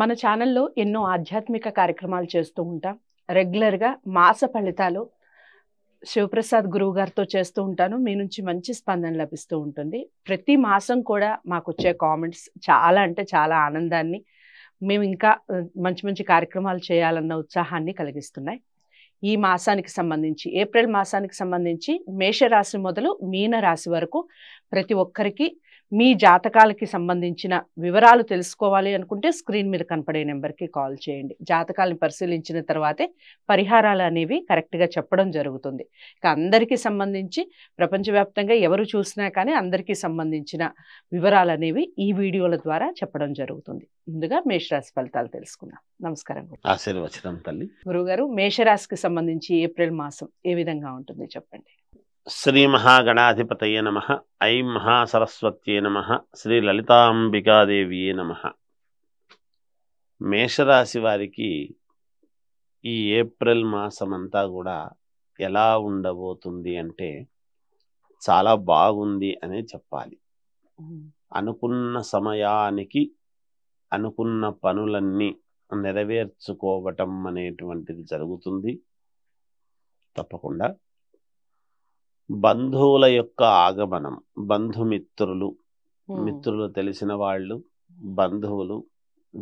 మన ఛానల్లో ఎన్నో ఆధ్యాత్మిక కార్యక్రమాలు చేస్తూ ఉంటాం రెగ్యులర్గా మాస ఫలితాలు శివప్రసాద్ గురువు గారితో చేస్తూ ఉంటాను మీ నుంచి మంచి స్పందన లభిస్తూ ఉంటుంది ప్రతి మాసం కూడా మాకు వచ్చే కామెంట్స్ చాలా అంటే చాలా ఆనందాన్ని మేము ఇంకా మంచి మంచి కార్యక్రమాలు చేయాలన్న ఉత్సాహాన్ని కలిగిస్తున్నాయి ఈ మాసానికి సంబంధించి ఏప్రిల్ మాసానికి సంబంధించి మేషరాశి మొదలు మీన రాశి వరకు ప్రతి ఒక్కరికి మీ జాతకాలకి సంబంధించిన వివరాలు తెలుసుకోవాలి అనుకుంటే స్క్రీన్ మీద కనపడే నెంబర్కి కాల్ చేయండి జాతకాలను పరిశీలించిన తర్వాతే పరిహారాలు అనేవి కరెక్ట్గా చెప్పడం జరుగుతుంది ఇక అందరికీ సంబంధించి ప్రపంచవ్యాప్తంగా ఎవరు చూసినా కానీ అందరికీ సంబంధించిన వివరాలు అనేవి ఈ వీడియోల ద్వారా చెప్పడం జరుగుతుంది ముందుగా మేషరాశి ఫలితాలు తెలుసుకుందాం నమస్కారం ఆశీర్వచనం తల్లి గురుగారు మేషరాశికి సంబంధించి ఏప్రిల్ మాసం ఏ విధంగా ఉంటుంది చెప్పండి శ్రీ మహాగణాధిపతయ నమ ఐ మహాసరస్వత్యే నమ శ్రీ లలితాంబికాదేవియే నమ మేషరాశి వారికి ఈ ఏప్రిల్ మాసమంతా కూడా ఎలా ఉండబోతుంది అంటే చాలా బాగుంది అనే చెప్పాలి అనుకున్న సమయానికి అనుకున్న పనులన్నీ నెరవేర్చుకోవటం అనేటువంటిది జరుగుతుంది తప్పకుండా బంధువుల యొక్క ఆగమనం బంధుమిత్రులు మిత్రులు తెలిసిన వాళ్ళు బంధువులు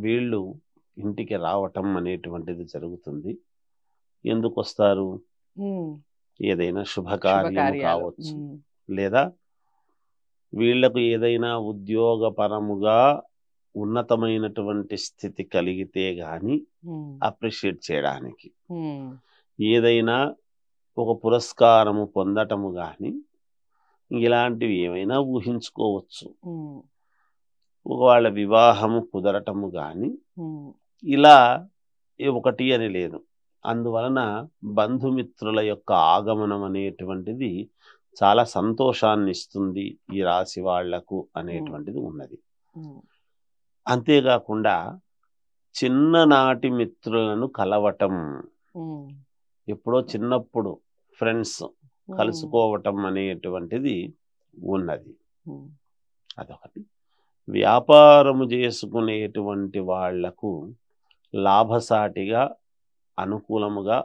వీళ్ళు ఇంటికి రావటం అనేటువంటిది జరుగుతుంది ఎందుకు వస్తారు ఏదైనా శుభకార్యం కావచ్చు లేదా వీళ్లకు ఏదైనా ఉద్యోగపరముగా ఉన్నతమైనటువంటి స్థితి కలిగితే గాని అప్రిషియేట్ చేయడానికి ఏదైనా ఒక పురస్కారము పొందటము కానీ ఇలాంటివి ఏమైనా ఊహించుకోవచ్చు వాళ్ళ వివాహము కుదరటము కానీ ఇలా ఒకటి అని లేదు అందువలన బంధుమిత్రుల యొక్క ఆగమనం అనేటువంటిది చాలా సంతోషాన్ని ఇస్తుంది ఈ రాశి వాళ్లకు అనేటువంటిది ఉన్నది అంతేకాకుండా చిన్ననాటి మిత్రులను కలవటం ఎప్పుడో చిన్నప్పుడు ఫ్రెండ్స్ కలుసుకోవటం అనేటువంటిది ఉన్నది అదొకటి వ్యాపారము చేసుకునేటువంటి వాళ్లకు లాభసాటిగా అనుకూలముగా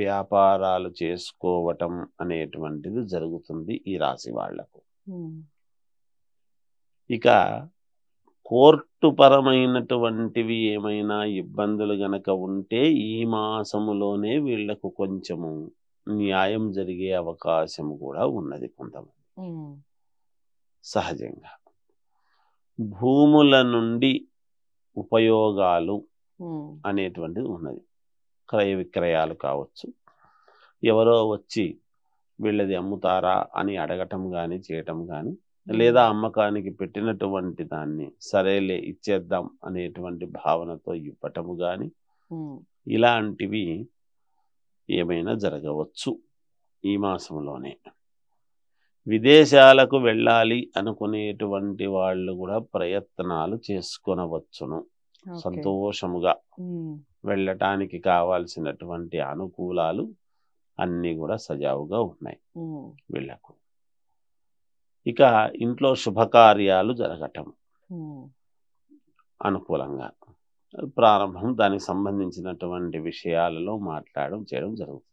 వ్యాపారాలు చేసుకోవటం అనేటువంటిది జరుగుతుంది ఈ రాశి వాళ్లకు ఇక కోర్టు పరమైనటువంటివి ఏమైనా ఇబ్బందులు గనక ఉంటే ఈ మాసములోనే వీళ్లకు కొంచెము న్యాయం జరిగే అవకాశం కూడా ఉన్నది కొంతమంది సహజంగా భూముల నుండి ఉపయోగాలు అనేటువంటిది ఉన్నది క్రయ విక్రయాలు కావచ్చు ఎవరో వచ్చి వీళ్ళది అమ్ముతారా అని అడగటం కానీ చేయటం కానీ లేదా అమ్మకానికి పెట్టినటువంటి దాన్ని సరేలే ఇచ్చేద్దాం అనేటువంటి భావనతో ఇవ్వటము కానీ ఇలాంటివి ఏమైనా జరగవచ్చు ఈ మాసంలోనే విదేశాలకు వెళ్ళాలి అనుకునేటువంటి వాళ్ళు కూడా ప్రయత్నాలు చేసుకొనవచ్చును సంతోషముగా వెళ్ళటానికి కావాల్సినటువంటి అనుకూలాలు అన్నీ కూడా సజావుగా ఉన్నాయి వీళ్లకు ఇక ఇంట్లో శుభకార్యాలు జరగటం అనుకూలంగా ప్రారంభం దానికి సంబంధించినటువంటి విషయాలలో మాట్లాడడం చేయడం జరుగుతుంది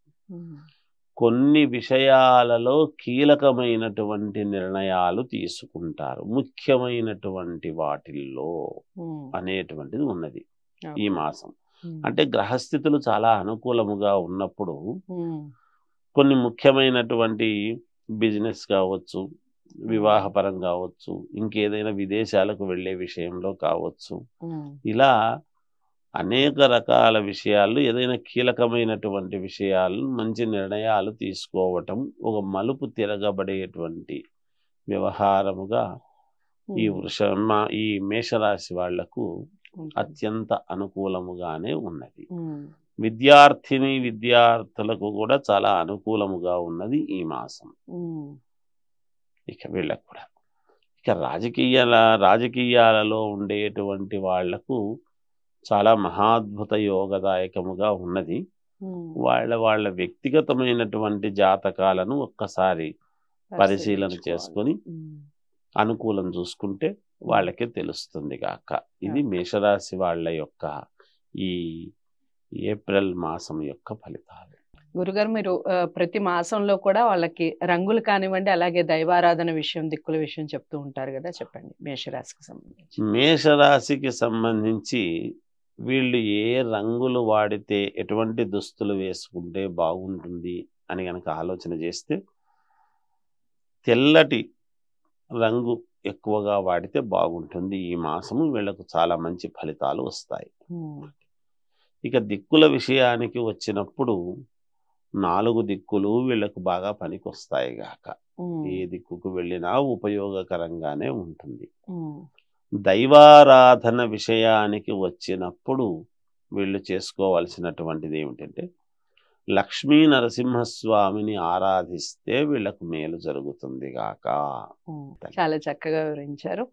కొన్ని విషయాలలో కీలకమైనటువంటి నిర్ణయాలు తీసుకుంటారు ముఖ్యమైనటువంటి వాటిల్లో అనేటువంటిది ఉన్నది ఈ మాసం అంటే గ్రహస్థితులు చాలా అనుకూలముగా ఉన్నప్పుడు కొన్ని ముఖ్యమైనటువంటి బిజినెస్ కావచ్చు వివాహపరం కావచ్చు ఇంకేదైనా విదేశాలకు వెళ్ళే విషయంలో కావచ్చు ఇలా అనేక రకాల విషయాలు ఏదైనా కీలకమైనటువంటి విషయాలు మంచి నిర్ణయాలు తీసుకోవటం ఒక మలుపు తిరగబడేటువంటి వ్యవహారముగా ఈ వృష ఈ మేషరాశి వాళ్లకు అత్యంత అనుకూలముగానే ఉన్నది విద్యార్థిని విద్యార్థులకు కూడా చాలా అనుకూలముగా ఉన్నది ఈ మాసం ఇక వీళ్ళకు కూడా ఇక రాజకీయాల రాజకీయాలలో ఉండేటువంటి వాళ్లకు చాలా మహాద్భుత యోగదాయకముగా ఉన్నది వాళ్ళ వాళ్ళ వ్యక్తిగతమైనటువంటి జాతకాలను ఒక్కసారి పరిశీలన చేసుకొని అనుకూలం చూసుకుంటే వాళ్ళకే తెలుస్తుంది కాక ఇది మేషరాశి వాళ్ళ యొక్క ఈ ఏప్రిల్ మాసం యొక్క ఫలితాలు గురుగారు మీరు ప్రతి మాసంలో కూడా వాళ్ళకి రంగులు కానివ్వండి అలాగే దైవారాధన విషయం దిక్కుల విషయం చెప్తూ ఉంటారు కదా చెప్పండి మేషరాశికి సంబంధించి మేషరాశికి సంబంధించి వీళ్ళు ఏ రంగులు వాడితే ఎటువంటి దుస్తులు వేసుకుంటే బాగుంటుంది అని కనుక ఆలోచన చేస్తే తెల్లటి రంగు ఎక్కువగా వాడితే బాగుంటుంది ఈ మాసము వీళ్ళకు చాలా మంచి ఫలితాలు వస్తాయి ఇక దిక్కుల విషయానికి వచ్చినప్పుడు నాలుగు దిక్కులు వీళ్ళకు బాగా పనికొస్తాయి గాక ఏ దిక్కుకు వెళ్ళినా ఉపయోగకరంగానే ఉంటుంది దైవారాధన విషయానికి వచ్చినప్పుడు వీళ్ళు చేసుకోవలసినటువంటిది ఏమిటంటే లక్ష్మీ నరసింహస్వామిని ఆరాధిస్తే వీళ్ళకు మేలు జరుగుతుంది గాక చాలా చక్కగా వివరించారు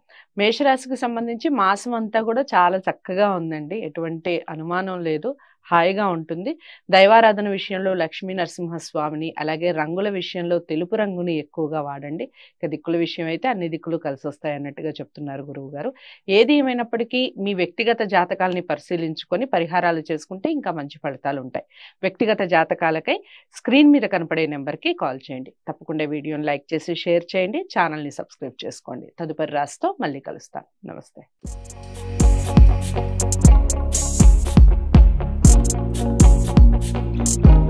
మేషరాశికి సంబంధించి మాసం అంతా కూడా చాలా చక్కగా ఉందండి ఎటువంటి అనుమానం లేదు హాయిగా ఉంటుంది దైవారాధన విషయంలో లక్ష్మీ నరసింహస్వామిని అలాగే రంగుల విషయంలో తెలుపు రంగుని ఎక్కువగా వాడండి ఇక దిక్కుల విషయం అయితే అన్ని దిక్కులు కలిసి వస్తాయి అన్నట్టుగా చెప్తున్నారు గురువు గారు ఏది ఏమైనప్పటికీ మీ వ్యక్తిగత జాతకాలని పరిశీలించుకొని పరిహారాలు చేసుకుంటే ఇంకా మంచి ఫలితాలు ఉంటాయి వ్యక్తిగత జాతకాలకై స్క్రీన్ మీద కనపడే నెంబర్కి కాల్ చేయండి తప్పకుండా వీడియోని లైక్ చేసి షేర్ చేయండి ఛానల్ని సబ్స్క్రైబ్ చేసుకోండి తదుపరి రాసితో మళ్ళీ కలుస్తాను నమస్తే you.